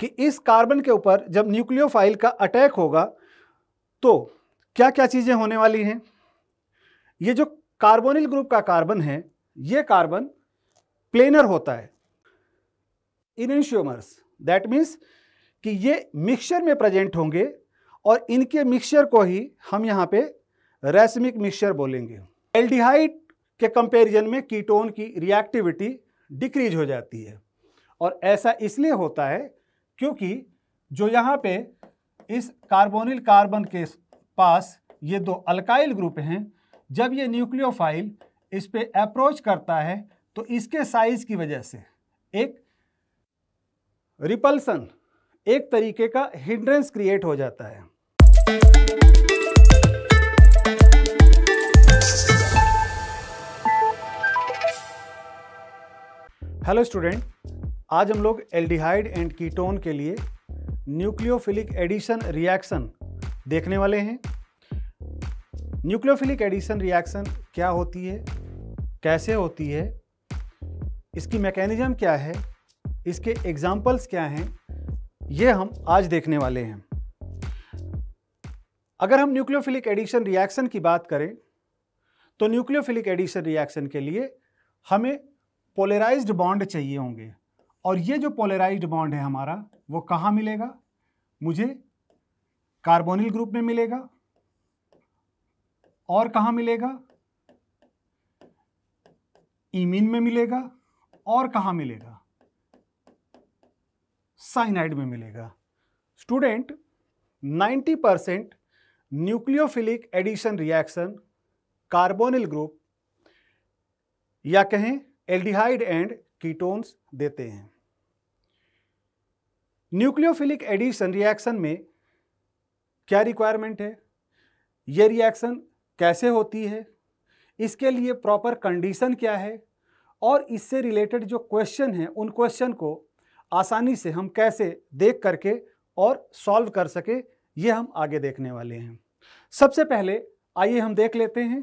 कि इस कार्बन के ऊपर जब न्यूक्लियोफाइल का अटैक होगा तो क्या क्या चीज़ें होने वाली हैं ये जो कार्बोनिल ग्रुप का कार्बन है ये कार्बन प्लेनर होता है इनश्योमर्स दैट मीन्स कि ये मिक्सचर में प्रेजेंट होंगे और इनके मिक्सचर को ही हम यहाँ पे रेसमिक मिक्सचर बोलेंगे एल्डिहाइड के कंपैरिजन में कीटोन की रिएक्टिविटी डिक्रीज हो जाती है और ऐसा इसलिए होता है क्योंकि जो यहाँ पे इस कार्बोनिल कार्बन के पास ये दो अल्काइल ग्रुप हैं जब ये न्यूक्लियोफाइल इस पर अप्रोच करता है तो इसके साइज की वजह से एक रिपल्सन एक तरीके का हिंड्रेंस क्रिएट हो जाता है हेलो स्टूडेंट आज हम लोग एल्डिहाइड एंड कीटोन के लिए न्यूक्लियोफिलिक एडिशन रिएक्शन देखने वाले हैं न्यूक्लियोफिलिक एडिशन रिएक्शन क्या होती है कैसे होती है इसकी मैकेनिज्म क्या है इसके एग्जाम्पल्स क्या हैं ये हम आज देखने वाले हैं अगर हम न्यूक्लियोफिलिक एडिशन रिएक्शन की बात करें तो न्यूक्लियोफिलिक एडिशन रिएक्शन के लिए हमें पोलराइज्ड बॉन्ड चाहिए होंगे और ये जो पोलराइज बॉन्ड है हमारा वो कहाँ मिलेगा मुझे कार्बोनिल ग्रुप में मिलेगा और कहाँ मिलेगा इमिन में मिलेगा और कहाँ मिलेगा साइनाइड में मिलेगा student 90 percent nucleophilic addition reaction carbonyl group या कहें एल्डिहाइड एंड कीटोन्स देते हैं न्यूक्लियोफिलिक एडिशन रिएक्शन में क्या रिक्वायरमेंट है ये रिएक्शन कैसे होती है इसके लिए प्रॉपर कंडीशन क्या है और इससे रिलेटेड जो क्वेश्चन हैं उन क्वेश्चन को आसानी से हम कैसे देख करके और सॉल्व कर सके ये हम आगे देखने वाले हैं सबसे पहले आइए हम देख लेते हैं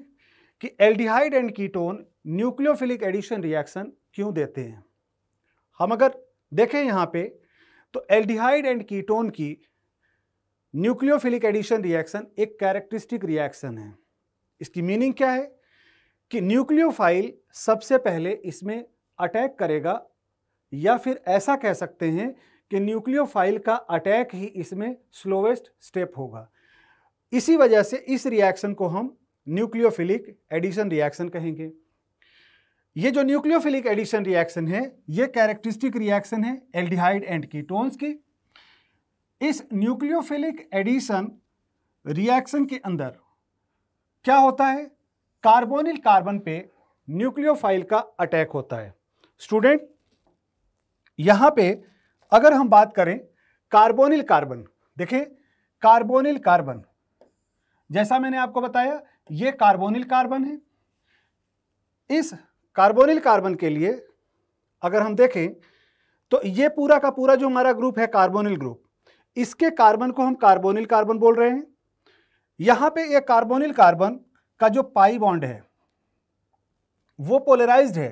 कि aldehyde and ketone nucleophilic addition reaction क्यों देते हैं हम अगर देखें यहाँ पे तो एल्डिहाइड एंड कीटोन की न्यूक्लियोफिलिक एडिशन रिएक्शन एक कैरेक्टरिस्टिक रिएक्शन है इसकी मीनिंग क्या है कि न्यूक्लियोफाइल सबसे पहले इसमें अटैक करेगा या फिर ऐसा कह सकते हैं कि न्यूक्लियोफाइल का अटैक ही इसमें स्लोवेस्ट स्टेप होगा इसी वजह से इस रिएक्शन को हम न्यूक्लियोफिलिक एडिशन रिएक्शन कहेंगे ये जो न्यूक्लियोफिलिक एडिशन रिएक्शन है ये कैरेक्टरिस्टिक रिएक्शन है एल्डिहाइड एंड कीटोन्स की इस न्यूक्लियोफिलिक एडिशन रिएक्शन के अंदर क्या होता है कार्बोनिल कार्बन पे न्यूक्लियोफाइल का अटैक होता है स्टूडेंट यहां पे अगर हम बात करें कार्बोनिल कार्बन देखें कार्बोनिल कार्बन जैसा मैंने आपको बताया ये कार्बोनिल कार्बन है इस कार्बोनिल कार्बन के लिए अगर हम देखें तो ये पूरा का पूरा जो हमारा ग्रुप है कार्बोनिल ग्रुप इसके कार्बन को हम कार्बोनिल कार्बन बोल रहे हैं यहां पे ये कार्बोनिल कार्बन का जो पाई बॉन्ड है वो पोलराइज्ड है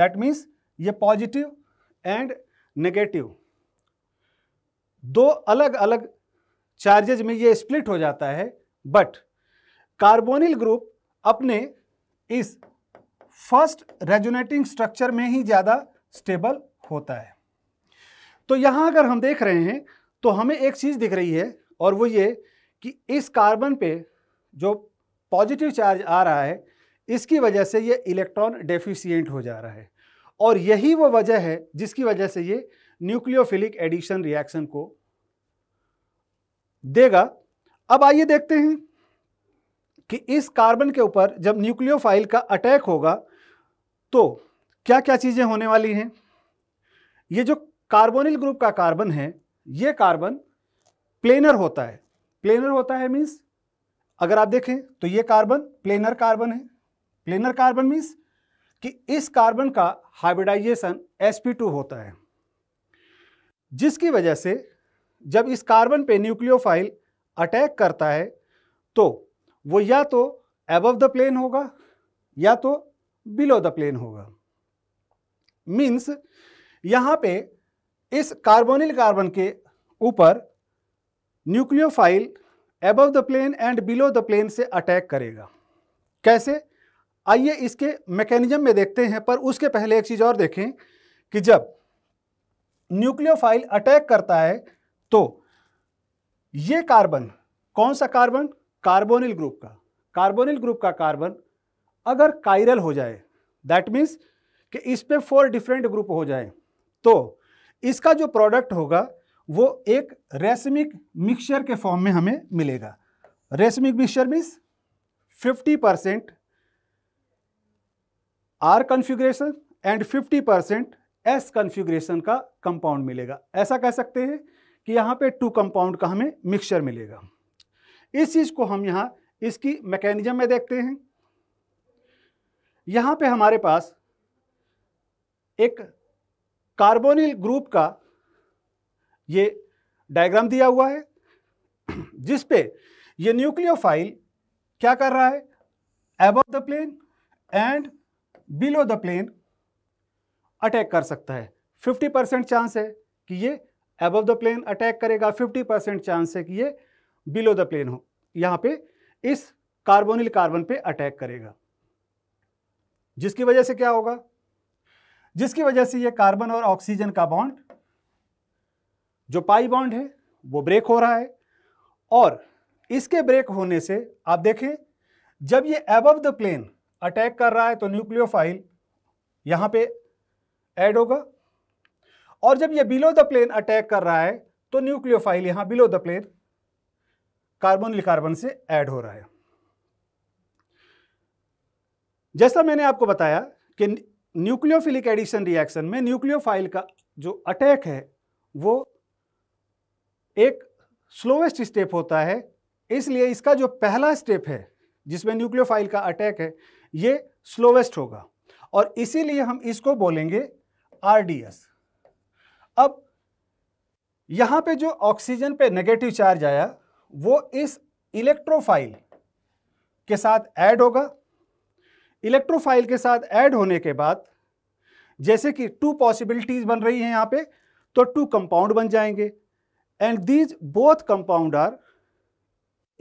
दैट मीन्स ये पॉजिटिव एंड नेगेटिव दो अलग अलग चार्जेज में ये स्प्लिट हो जाता है बट कार्बोनिल ग्रुप अपने इस फर्स्ट रेजोनेटिंग स्ट्रक्चर में ही ज़्यादा स्टेबल होता है तो यहां अगर हम देख रहे हैं तो हमें एक चीज़ दिख रही है और वो ये कि इस कार्बन पे जो पॉजिटिव चार्ज आ रहा है इसकी वजह से ये इलेक्ट्रॉन डेफिशिएंट हो जा रहा है और यही वो वजह है जिसकी वजह से ये न्यूक्लियोफिलिक एडिशन रिएक्शन को देगा अब आइए देखते हैं कि इस कार्बन के ऊपर जब न्यूक्लियोफाइल का अटैक होगा तो क्या क्या चीज़ें होने वाली हैं ये जो कार्बोनिल ग्रुप का कार्बन है ये कार्बन प्लेनर होता है प्लेनर होता है मीन्स अगर आप देखें तो ये कार्बन प्लेनर कार्बन है प्लेनर कार्बन मीन्स कि इस कार्बन का हाइब्रिडाइजेशन sp2 होता है जिसकी वजह से जब इस कार्बन पे न्यूक्लियोफाइल अटैक करता है तो वो या तो एबव द प्लेन होगा या तो बिलो द प्लेन होगा मीन्स यहां पे इस कार्बोनिल कार्बन के ऊपर nucleophile above the plane and below the plane से अटैक करेगा कैसे आइए इसके मैकेनिज्म में देखते हैं पर उसके पहले एक चीज़ और देखें कि जब न्यूक्लियोफाइल अटैक करता है तो यह कार्बन कौन सा कार्बन कार्बोनिल ग्रुप का कार्बोनिल ग्रुप का कार्बन अगर कायरल हो जाए दैट मीन्स कि इस पर फोर डिफरेंट ग्रुप हो जाए तो इसका जो प्रोडक्ट होगा वो एक रेसमिक मिक्सचर के फॉर्म में हमें मिलेगा racemic mixture means 50 percent R configuration and 50 percent S configuration का कंपाउंड मिलेगा ऐसा कह सकते हैं कि यहाँ पे टू कंपाउंड का हमें मिक्सचर मिलेगा इस चीज़ को हम यहाँ इसकी मैकेनिज्म में देखते हैं यहाँ पे हमारे पास एक कार्बोनिल ग्रुप का ये डायग्राम दिया हुआ है जिस पे ये न्यूक्लियोफाइल क्या कर रहा है above the plane and below the plane attack कर सकता है 50 परसेंट चांस है कि ये अबव द प्लेन अटैक करेगा 50 परसेंट चांस है कि ये बिलो द प्लेन हो यहाँ पे इस कार्बोनिल कार्बन पे अटैक करेगा जिसकी वजह से क्या होगा जिसकी वजह से ये कार्बन और ऑक्सीजन का बॉन्ड जो पाई बॉन्ड है वो ब्रेक हो रहा है और इसके ब्रेक होने से आप देखें जब ये एबव द प्लेन अटैक कर रहा है तो न्यूक्लियोफाइल यहां पे ऐड होगा और जब ये बिलो द प्लेन अटैक कर रहा है तो न्यूक्लियोफाइल यहां बिलो द प्लेन कार्बन लिकार्बन से ऐड हो रहा है जैसा मैंने आपको बताया कि न्यूक्लियोफिलिक एडिशन रिएक्शन में न्यूक्लियोफाइल का जो अटैक है वो एक स्लोवेस्ट स्टेप होता है इसलिए इसका जो पहला स्टेप है जिसमें न्यूक्लियोफाइल का अटैक है ये स्लोवेस्ट होगा और इसीलिए हम इसको बोलेंगे आरडीएस अब यहाँ पे जो ऑक्सीजन पे नेगेटिव चार्ज आया वो इस इलेक्ट्रोफाइल के साथ ऐड होगा इलेक्ट्रोफाइल के साथ ऐड होने के बाद जैसे कि टू पॉसिबिलिटीज बन रही हैं यहाँ पे तो टू कंपाउंड बन जाएंगे and these both compound are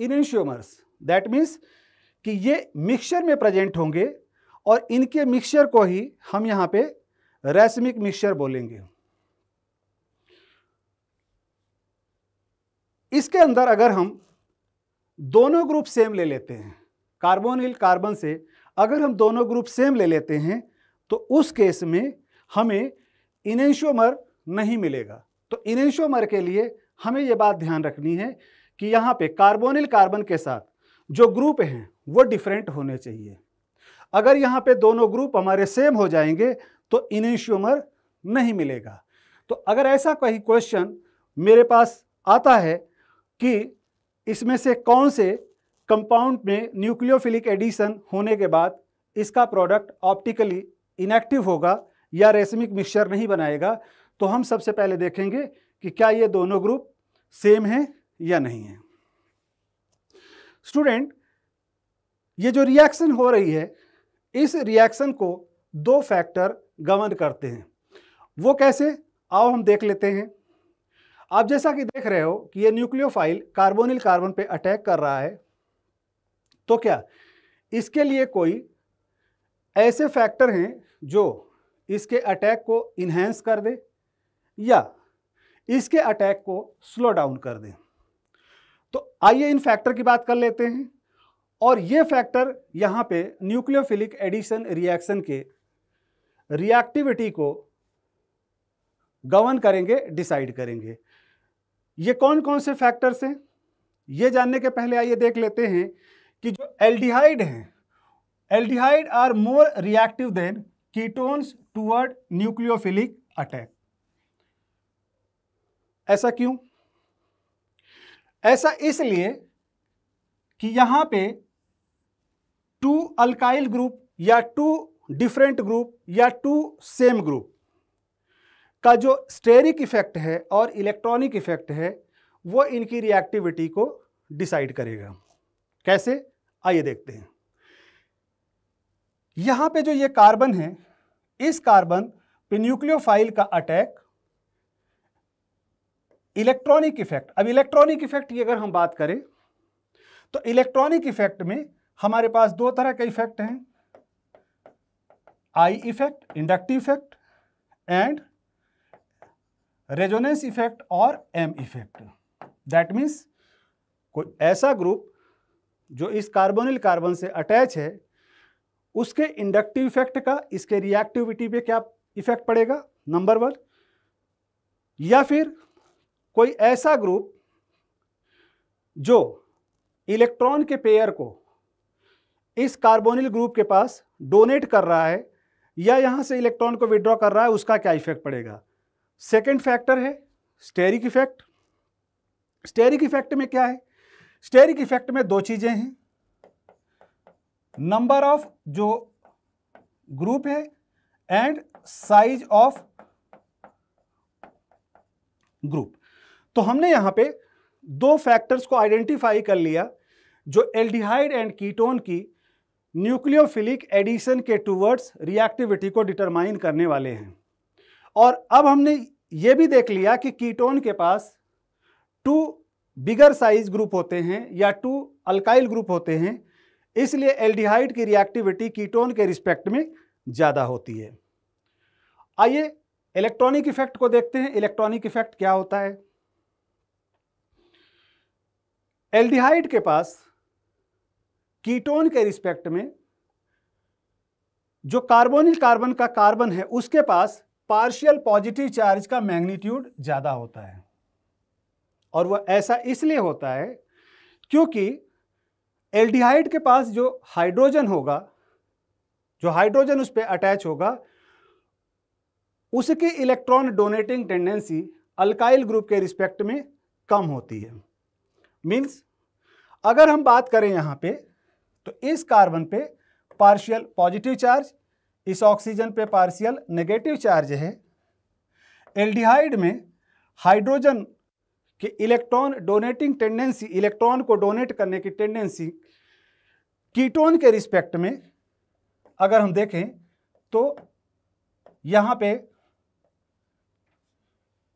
enantiomers that means कि ये मिक्सचर में प्रेजेंट होंगे और इनके मिक्सचर को ही हम यहाँ पे रेसमिक मिक्सचर बोलेंगे इसके अंदर अगर हम दोनों ग्रुप सेम ले लेते हैं कार्बोनिल कार्बन से अगर हम दोनों ग्रुप सेम ले लेते हैं तो उस केस में हमें इनेंशोमर नहीं मिलेगा तो इनेंशोमर के लिए हमें ये बात ध्यान रखनी है कि यहाँ पे कार्बोनिल कार्बन के साथ जो ग्रुप हैं वो डिफरेंट होने चाहिए अगर यहाँ पे दोनों ग्रुप हमारे सेम हो जाएंगे तो इनेंशियोमर नहीं मिलेगा तो अगर ऐसा कोई क्वेश्चन मेरे पास आता है कि इसमें से कौन से कंपाउंड में न्यूक्लियोफिलिक एडिशन होने के बाद इसका प्रोडक्ट ऑप्टिकली इनएक्टिव होगा या रेसमिक मिक्सचर नहीं बनाएगा तो हम सबसे पहले देखेंगे कि क्या ये दोनों ग्रुप सेम हैं या नहीं है स्टूडेंट ये जो रिएक्शन हो रही है इस रिएक्शन को दो फैक्टर गवन करते हैं वो कैसे आओ हम देख लेते हैं आप जैसा कि देख रहे हो कि ये न्यूक्लियोफाइल कार्बोनिल कार्बन पे अटैक कर रहा है तो क्या इसके लिए कोई ऐसे फैक्टर हैं जो इसके अटैक को इन्हेंस कर दे या इसके अटैक को स्लो डाउन कर दे तो आइए इन फैक्टर की बात कर लेते हैं और ये फैक्टर यहाँ पे न्यूक्लियोफिलिक एडिशन रिएक्शन के रिएक्टिविटी को गवन करेंगे डिसाइड करेंगे ये कौन कौन से फैक्टर्स हैं ये जानने के पहले आइए देख लेते हैं कि जो एल्डिहाइड हैं aldehyde are more reactive than ketones toward nucleophilic attack ऐसा क्यों ऐसा इसलिए कि यहां पे टू अल्काइल ग्रुप या टू डिफरेंट ग्रुप या टू सेम ग्रुप का जो स्टेरिक इफेक्ट है और इलेक्ट्रॉनिक इफेक्ट है वो इनकी रिएक्टिविटी को डिसाइड करेगा कैसे आइए देखते हैं यहां पे जो ये कार्बन है इस कार्बन पे न्यूक्लियोफाइल का अटैक इलेक्ट्रॉनिक इफेक्ट अब इलेक्ट्रॉनिक इफेक्ट की अगर हम बात करें तो इलेक्ट्रॉनिक इफेक्ट में हमारे पास दो तरह के इफेक्ट हैं I effect inductive effect and resonance effect और एम इफेक्ट दैट मीन्स कोई ऐसा ग्रुप जो इस कार्बोनिल कार्बन से अटैच है उसके इंडक्टिव इफेक्ट का इसके रिएक्टिविटी पे क्या इफेक्ट पड़ेगा नंबर वन या फिर कोई ऐसा ग्रुप जो इलेक्ट्रॉन के पेयर को इस कार्बोनिल ग्रुप के पास डोनेट कर रहा है या यहाँ से इलेक्ट्रॉन को विड्रॉ कर रहा है उसका क्या इफेक्ट पड़ेगा सेकेंड फैक्टर है स्टेरिक इफेक्ट स्टेरिक इफेक्ट में क्या है स्टेरिक इफेक्ट में दो चीजें हैं नंबर ऑफ जो ग्रुप है एंड साइज ऑफ ग्रुप तो हमने यहां पे दो फैक्टर्स को आइडेंटिफाई कर लिया जो एल्डिहाइड एंड कीटोन की न्यूक्लियोफिलिक एडिशन के टूवर्ड्स रिएक्टिविटी को डिटरमाइन करने वाले हैं और अब हमने ये भी देख लिया कि कीटोन के पास टू बिगर साइज ग्रुप होते हैं या टू अल्काइल ग्रुप होते हैं इसलिए एल्डिहाइड की रिएक्टिविटी कीटोन के रिस्पेक्ट में ज़्यादा होती है आइए इलेक्ट्रॉनिक इफेक्ट को देखते हैं इलेक्ट्रॉनिक इफेक्ट क्या होता है एल्डिहाइड के पास कीटोन के रिस्पेक्ट में जो कार्बोनिल कार्बन का कार्बन है उसके पास पार्शियल पॉजिटिव चार्ज का मैग्नीट्यूड ज़्यादा होता है और वह ऐसा इसलिए होता है क्योंकि एल्डिहाइड के पास जो हाइड्रोजन होगा जो हाइड्रोजन उस पर अटैच होगा उसकी electron donating tendency alkyl group के रिस्पेक्ट में कम होती है मीन्स अगर हम बात करें यहाँ पे तो इस कार्बन पे पार्शियल पॉजिटिव चार्ज इस ऑक्सीजन पे पार्शियल नेगेटिव चार्ज है एल्डिहाइड में हाइड्रोजन कि इलेक्ट्रॉन डोनेटिंग टेंडेंसी इलेक्ट्रॉन को डोनेट करने की टेंडेंसी कीटोन के रिस्पेक्ट में अगर हम देखें तो यहां पे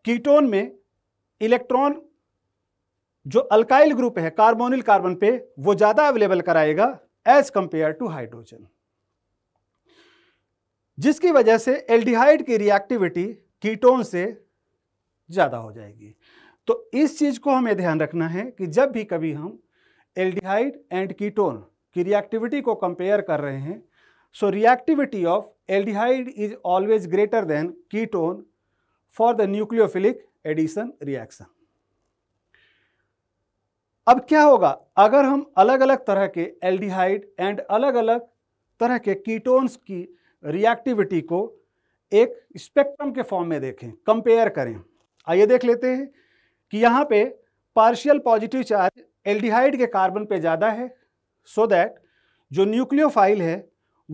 कीटोन में इलेक्ट्रॉन जो अल्काइल ग्रुप है कार्बोनिल कार्बन पे वो ज़्यादा अवेलेबल कराएगा एज कंपेयर टू हाइड्रोजन जिसकी वजह से एल्डिहाइड की रिएक्टिविटी कीटोन से ज़्यादा हो जाएगी तो इस चीज़ को हमें ध्यान रखना है कि जब भी कभी हम एल्डिहाइड एंड कीटोन की रिएक्टिविटी को कंपेयर कर रहे हैं so reactivity of aldehyde is always greater than ketone for the nucleophilic addition reaction अब क्या होगा अगर हम अलग अलग तरह के एल्डिहाइड एंड अलग अलग तरह के कीटोन्स की रिएक्टिविटी को एक स्पेक्ट्रम के फॉर्म में देखें कंपेयर करें आइए देख लेते हैं कि यहाँ पे पार्शियल पॉजिटिव चार्ज एल्डिहाइड के कार्बन पे ज़्यादा है सो so दैट जो न्यूक्लियोफाइल है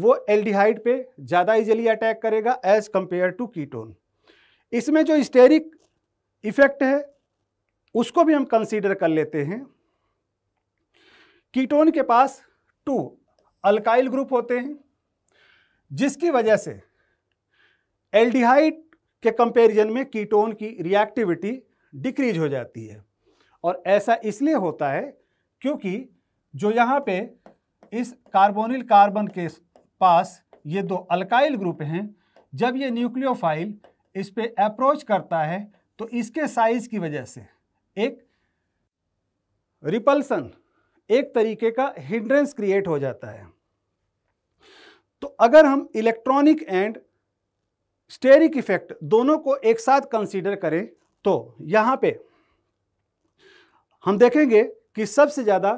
वो एल्डिहाइड पे ज़्यादा इजिली अटैक करेगा एज कम्पेयर टू कीटोन इसमें जो स्टेरिक इफेक्ट है उसको भी हम कंसीडर कर लेते हैं कीटोन के पास टू अल्काइल ग्रुप होते हैं जिसकी वजह से एल्डिहाइड के कंपैरिजन में कीटोन की रिएक्टिविटी डिक्रीज हो जाती है और ऐसा इसलिए होता है क्योंकि जो यहाँ पे इस कार्बोनिल कार्बन के पास ये दो अल्काइल ग्रुप हैं जब ये न्यूक्लियोफाइल इस पर अप्रोच करता है तो इसके साइज की वजह से एक रिपल्सन एक तरीके का हिंड्रेंस क्रिएट हो जाता है तो अगर हम इलेक्ट्रॉनिक एंड स्टेरिक इफेक्ट दोनों को एक साथ कंसीडर करें तो यहां पे हम देखेंगे कि सबसे ज़्यादा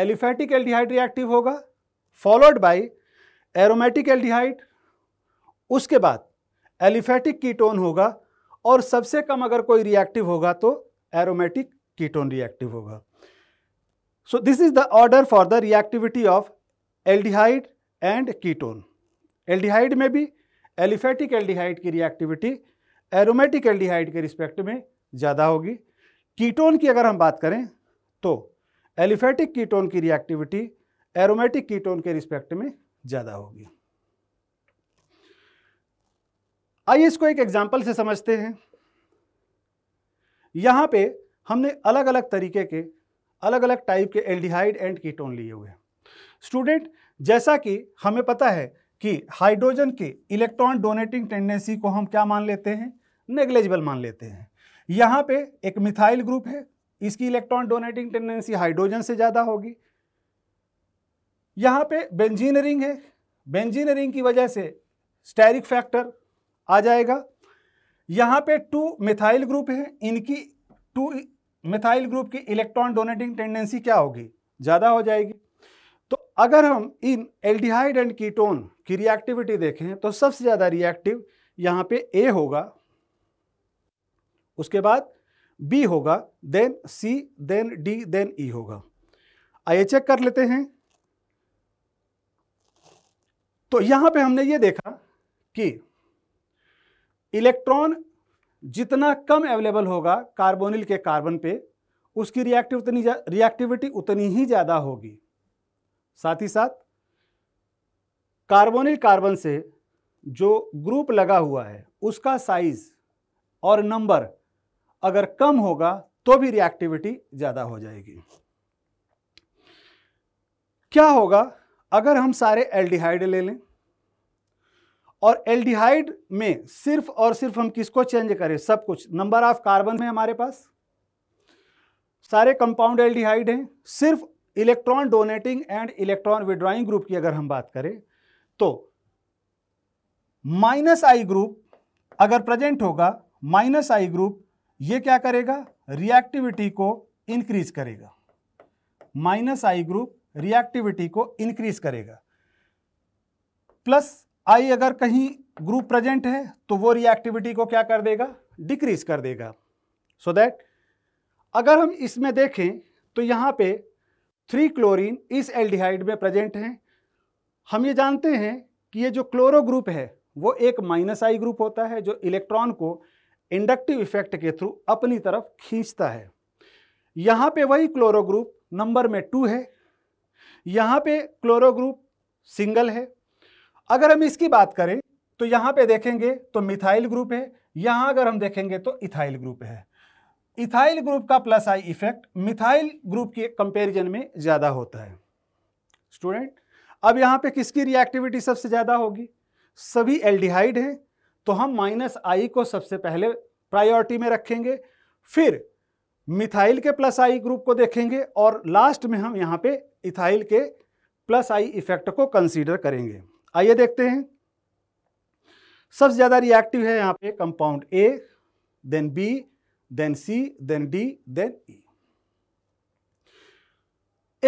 एलिफेटिक एल्डिहाइड रिएक्टिव होगा फॉलोड बाय एरोमेटिक एल्डिहाइड उसके बाद एलिफेटिक कीटोन होगा और सबसे कम अगर कोई रिएक्टिव होगा तो एरोमेटिक कीटोन रिएक्टिव होगा so this is the order for the reactivity of aldehyde and ketone aldehyde में भी एलिफेटिक एल्डिहाइड की रिएक्टिविटी एरोमेटिक एल्डिहाइड के रिस्पेक्ट में ज़्यादा होगी कीटोन की अगर हम बात करें तो एलिफेटिक कीटोन की रिएक्टिविटी एरोमेटिक कीटोन के रिस्पेक्ट में ज़्यादा होगी आइए इसको एक एग्जाम्पल से समझते हैं यहाँ पे हमने अलग अलग तरीके के अलग अलग टाइप के एल्डिहाइड एंड कीटोन लिए हुए हैं स्टूडेंट जैसा कि हमें पता है कि हाइड्रोजन के इलेक्ट्रॉन डोनेटिंग टेंडेंसी को हम क्या मान लेते हैं नेग्लेजिबल मान लेते हैं यहाँ पे एक मिथाइल ग्रुप है इसकी इलेक्ट्रॉन डोनेटिंग टेंडेंसी हाइड्रोजन से ज़्यादा होगी यहाँ पे बेंजीन रिंग है बेंजीन रिंग की वजह से स्टेरिक फैक्टर आ जाएगा यहाँ पे टू मिथाइल ग्रुप है इनकी टू मिथाइल ग्रुप की इलेक्ट्रॉन डोनेटिंग टेंडेंसी क्या होगी ज़्यादा हो जाएगी तो अगर हम इन एल्डिहाइड एंड कीटोन की रिएक्टिविटी देखें तो सबसे ज़्यादा रिएक्टिव यहाँ पे ए होगा उसके बाद बी होगा then C then D then E e होगा आइए चेक कर लेते हैं तो यहां पे हमने ये देखा कि इलेक्ट्रॉन जितना कम अवेलेबल होगा कार्बोनिल के कार्बन पे उसकी रिएक्टिव उतनी रिएक्टिविटी उतनी ही ज़्यादा होगी साथ ही साथ कार्बोनिल कार्बन से जो ग्रुप लगा हुआ है उसका साइज और नंबर अगर कम होगा तो भी रिएक्टिविटी ज़्यादा हो जाएगी क्या होगा अगर हम सारे एल्डिहाइड ले लें और एल्डिहाइड में सिर्फ और सिर्फ हम किसको चेंज करें सब कुछ नंबर ऑफ कार्बन है हमारे पास सारे कंपाउंड एल्डिहाइड हैं सिर्फ electron donating and electron withdrawing group की अगर हम बात करें तो माइनस आई ग्रुप अगर प्रेजेंट होगा माइनस आई ग्रुप ये क्या करेगा रिएक्टिविटी को इंक्रीज करेगा माइनस आई ग्रुप रिएक्टिविटी को इंक्रीज करेगा प्लस आई अगर कहीं ग्रुप प्रेजेंट है तो वो रिएक्टिविटी को क्या कर देगा डिक्रीज कर देगा सो so दैट अगर हम इसमें देखें तो यहां पे थ्री क्लोरीन इस एल्डिहाइड में प्रेजेंट हैं हम ये जानते हैं कि ये जो क्लोरो ग्रुप है वो एक माइनस आई ग्रुप होता है जो इलेक्ट्रॉन को इंडक्टिव इफेक्ट के थ्रू अपनी तरफ खींचता है यहाँ पे वही क्लोरो ग्रुप नंबर में टू है यहाँ पे क्लोरो ग्रुप सिंगल है अगर हम इसकी बात करें तो यहाँ पे देखेंगे तो मिथाइल ग्रुप है यहाँ अगर हम देखेंगे तो इथाइल ग्रुप है इथाइल ग्रुप का plus I effect methyl group के कंपेरिजन में ज़्यादा होता है स्टूडेंट अब यहाँ पे किसकी रिएक्टिविटी सबसे ज़्यादा होगी सभी एल्डिहाइड हैं तो हम माइनस आई को सबसे पहले प्रायोरिटी में रखेंगे फिर मिथाइल के प्लस आई ग्रुप को देखेंगे और लास्ट में हम यहाँ पे इथाइल के प्लस आई इफेक्ट को कंसीडर करेंगे आइए देखते हैं सबसे ज़्यादा रिएक्टिव है यहाँ पे compound A then B then C then D then E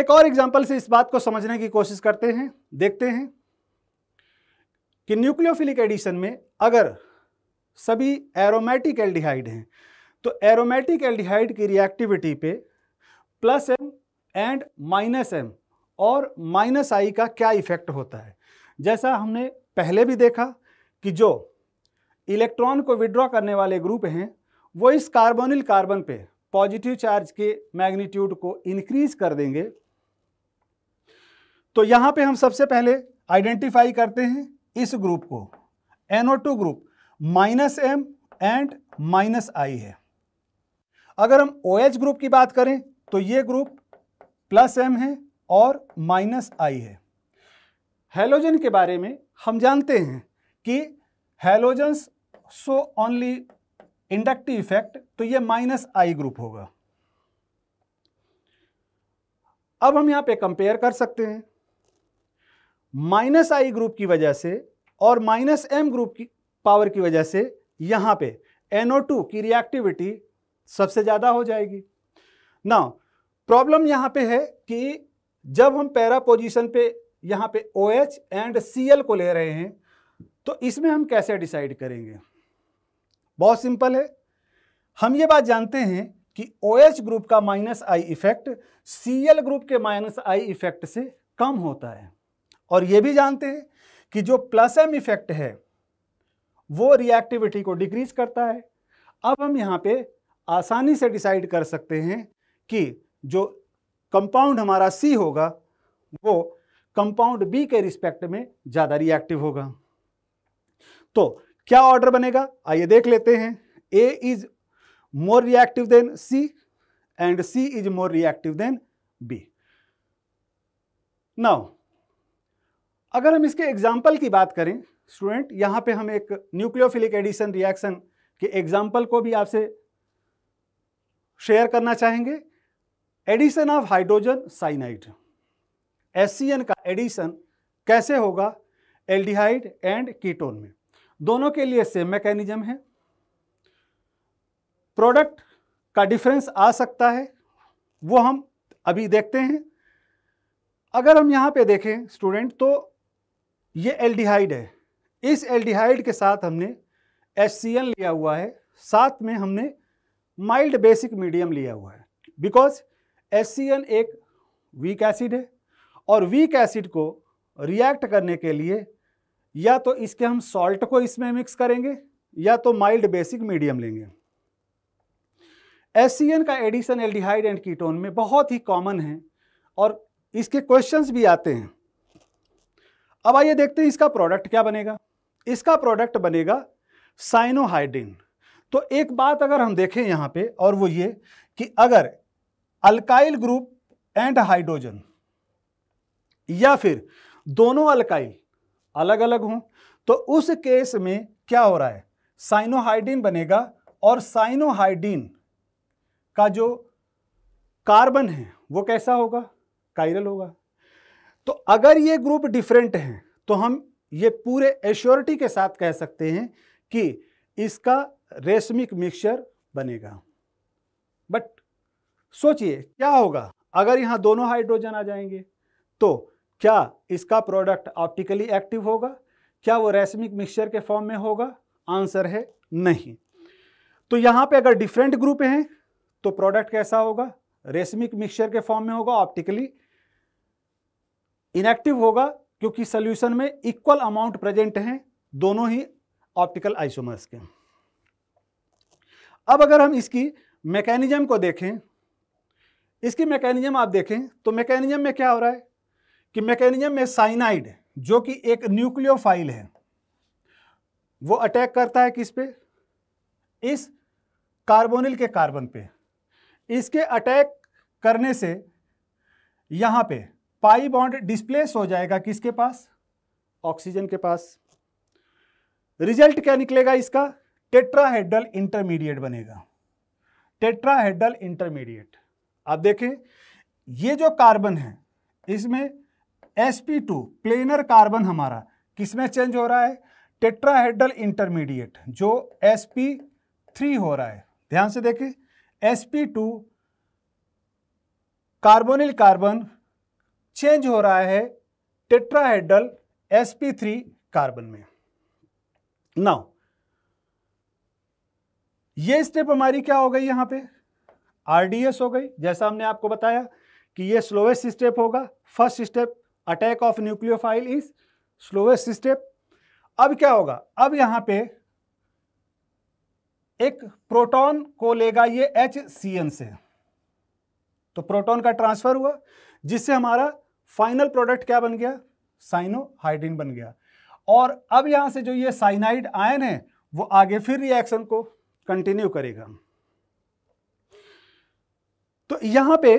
एक और एग्जाम्पल से इस बात को समझने की कोशिश करते हैं देखते हैं कि न्यूक्लियोफिलिक एडिशन में अगर सभी एरोमेटिक एल्डिहाइड हैं तो एरोमेटिक एल्डिहाइड की रिएक्टिविटी पे plus M and minus M और माइनस आई का क्या इफेक्ट होता है जैसा हमने पहले भी देखा कि जो इलेक्ट्रॉन को विड्रॉ करने वाले ग्रुप हैं वो इस कार्बोनिल कार्बन पे पॉजिटिव चार्ज के मैग्नीट्यूड को इंक्रीज कर देंगे तो यहाँ पे हम सबसे पहले आइडेंटिफाई करते हैं इस ग्रुप को two group minus M and minus I है अगर हम ओ OH ग्रुप की बात करें तो ये ग्रुप प्लस एम है और माइनस आई है हेलोजन के बारे में हम जानते हैं कि halogens so only inductive effect तो ये माइनस आई ग्रुप होगा अब हम यहां पे कंपेयर कर सकते हैं माइनस आई ग्रुप की वजह से और माइनस एम ग्रुप की पावर की वजह से यहाँ पे NO2 की रिएक्टिविटी सबसे ज़्यादा हो जाएगी ना प्रॉब्लम यहाँ पे है कि जब हम पैरा पोजीशन पे यहाँ पे O H and C L को ले रहे हैं तो इसमें हम कैसे डिसाइड करेंगे बहुत सिंपल है हम ये बात जानते हैं कि ओ OH ग्रुप का minus I effect C L group के माइनस आई इफेक्ट से कम होता है और ये भी जानते हैं कि जो प्लस एम इफेक्ट है वो रिएक्टिविटी को डिक्रीज करता है अब हम यहाँ पे आसानी से डिसाइड कर सकते हैं कि जो कंपाउंड हमारा सी होगा वो कंपाउंड बी के रिस्पेक्ट में ज़्यादा रिएक्टिव होगा तो क्या ऑर्डर बनेगा आइए देख लेते हैं A is more reactive than C and C is more reactive than B now अगर हम इसके एग्जाम्पल की बात करें स्टूडेंट यहाँ पे हम एक न्यूक्लियोफिलिक एडिशन रिएक्शन के एग्जाम्पल को भी आपसे शेयर करना चाहेंगे addition of hydrogen cyanide S का एडिशन कैसे होगा एल्डिहाइड एंड कीटोन में दोनों के लिए सेम मैकेनिज्म है प्रोडक्ट का डिफरेंस आ सकता है वो हम अभी देखते हैं अगर हम यहाँ पे देखें स्टूडेंट तो ये एल्डिहाइड है इस एल्डिहाइड के साथ हमने एस लिया हुआ है साथ में हमने माइल्ड बेसिक मीडियम लिया हुआ है बिकॉज एस एक वीक एसिड है और वीक एसिड को रिएक्ट करने के लिए या तो इसके हम सॉल्ट को इसमें मिक्स करेंगे या तो माइल्ड बेसिक मीडियम लेंगे एस का एडिशन एल्डिहाइड एंड कीटोन में बहुत ही कॉमन है और इसके क्वेश्चंस भी आते हैं अब आइए देखते हैं इसका प्रोडक्ट क्या बनेगा इसका प्रोडक्ट बनेगा साइनोहाइडिन तो एक बात अगर हम देखें यहां पे और वो ये कि अगर अल्काइल ग्रुप एंड हाइड्रोजन या फिर दोनों अल्काइल अलग अलग हों तो उस केस में क्या हो रहा है साइनोहाइडीन बनेगा और साइनोहाइडीन का जो कार्बन है वो कैसा होगा काइरल होगा तो अगर ये ग्रुप डिफरेंट हैं तो हम ये पूरे एश्योरिटी के साथ कह सकते हैं कि इसका रेशमिक मिक्सचर बनेगा बट सोचिए क्या होगा अगर यहाँ दोनों हाइड्रोजन आ जाएंगे तो क्या इसका प्रोडक्ट ऑप्टिकली एक्टिव होगा क्या वो रेशमिक मिक्सचर के फॉर्म में होगा आंसर है नहीं तो यहाँ पे अगर डिफरेंट ग्रुप हैं तो प्रोडक्ट कैसा होगा रेशमिक मिक्सचर के फॉर्म में होगा ऑप्टिकली इनएक्टिव होगा क्योंकि सोल्यूशन में इक्वल अमाउंट प्रेजेंट हैं दोनों ही ऑप्टिकल आइसोमर्स के अब अगर हम इसकी मैकेनिज्म को देखें इसकी मैकेनिज्म आप देखें तो मैकेनिज्म में क्या हो रहा है कि मैकेनिज्म में साइनाइड जो कि एक न्यूक्लियोफाइल है वो अटैक करता है किस पे इस कार्बोनिल के कार्बन पे इसके अटैक करने से यहाँ पे पाई बॉन्ड डिस्प्लेस हो जाएगा किसके पास ऑक्सीजन के पास रिजल्ट क्या निकलेगा इसका टेट्राहेड्रल इंटरमीडिएट बनेगा टेट्राहेड्रल इंटरमीडिएट आप देखें ये जो कार्बन है इसमें sp2 प्लेनर कार्बन हमारा किसमें चेंज हो रहा है टेट्राहेड्रल इंटरमीडिएट जो sp3 हो रहा है ध्यान से देखें sp2 कार्बोनिल कार्बन चेंज हो रहा है टेट्राहेड्रल sp3 कार्बन में नाउ ये स्टेप हमारी क्या हो गई यहां पे आरडीएस हो गई जैसा हमने आपको बताया कि ये स्लोएस्ट स्टेप होगा first step attack of nucleophile is slowest step अब क्या होगा अब यहां पे एक प्रोटॉन को लेगा ये एच सी एन से तो प्रोटॉन का ट्रांसफर हुआ जिससे हमारा फाइनल प्रोडक्ट क्या बन गया साइनोहाइड्रीन बन गया और अब यहां से जो ये साइनाइड आयन है वो आगे फिर रिएक्शन को कंटिन्यू करेगा तो यहां पे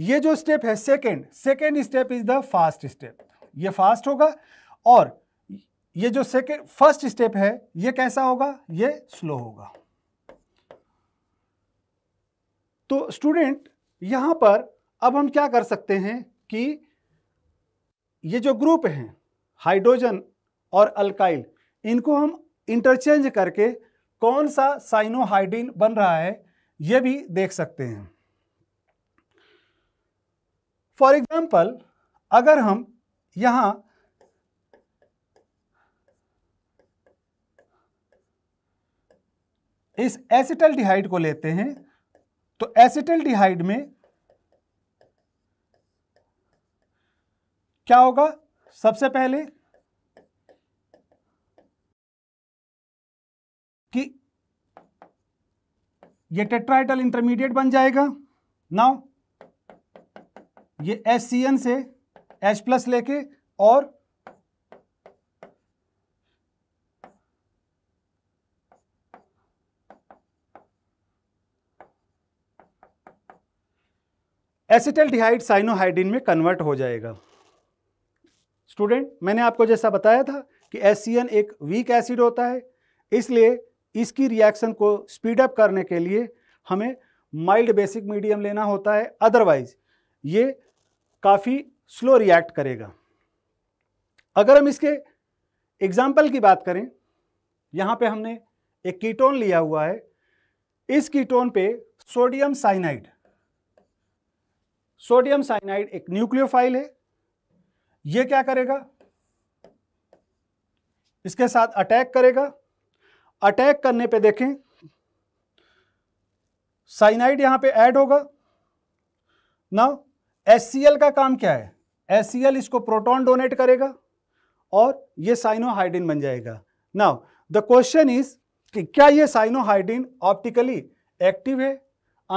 ये जो स्टेप है second second step is the fast step ये फास्ट होगा और ये जो सेकेंड फर्स्ट स्टेप है ये कैसा होगा ये स्लो होगा तो स्टूडेंट यहां पर अब हम क्या कर सकते हैं कि ये जो ग्रुप हैं हाइड्रोजन और अल्काइल इनको हम इंटरचेंज करके कौन सा साइनोहाइड्रीन बन रहा है ये भी देख सकते हैं फॉर एग्जाम्पल अगर हम यहां इस एसिटल डिहाइड को लेते हैं तो एसिटल डिहाइड में क्या होगा सबसे पहले कि ये टेट्राइटल इंटरमीडिएट बन जाएगा नाउ ये एस सी एन से एच प्लस लेके और एसिटल डिहाइड साइनोहाइड्रीन में कन्वर्ट हो जाएगा स्टूडेंट मैंने आपको जैसा बताया था कि एस एक वीक एसिड होता है इसलिए इसकी रिएक्शन को स्पीड अप करने के लिए हमें माइल्ड बेसिक मीडियम लेना होता है अदरवाइज ये काफ़ी स्लो रिएक्ट करेगा अगर हम इसके एग्जाम्पल की बात करें यहाँ पे हमने एक कीटोन लिया हुआ है इस कीटोन पे सोडियम साइनाइड सोडियम साइनाइड एक न्यूक्लियोफाइल है ये क्या करेगा इसके साथ अटैक करेगा अटैक करने पे देखें साइनाइड यहां पे ऐड होगा ना एस का काम क्या है एस इसको प्रोटॉन डोनेट करेगा और ये साइनोहाइडिन बन जाएगा नाउ द क्वेश्चन इज कि क्या ये साइनोहाइडिन ऑप्टिकली एक्टिव है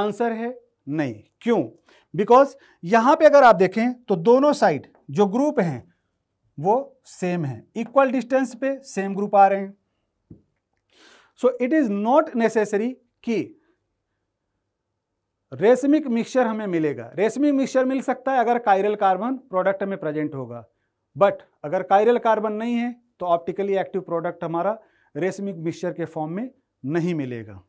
आंसर है नहीं क्यों बिकॉज यहां पे अगर आप देखें तो दोनों साइड जो ग्रुप हैं वो सेम हैं इक्वल डिस्टेंस पे सेम ग्रुप आ रहे हैं so it is not necessary कि रेशमिक मिक्सचर हमें मिलेगा रेशमिक मिक्सचर मिल सकता है अगर कायरल कार्बन प्रोडक्ट में प्रेजेंट होगा बट अगर कायरल कार्बन नहीं है तो ऑप्टिकली एक्टिव प्रोडक्ट हमारा रेशमिक मिक्सचर के फॉर्म में नहीं मिलेगा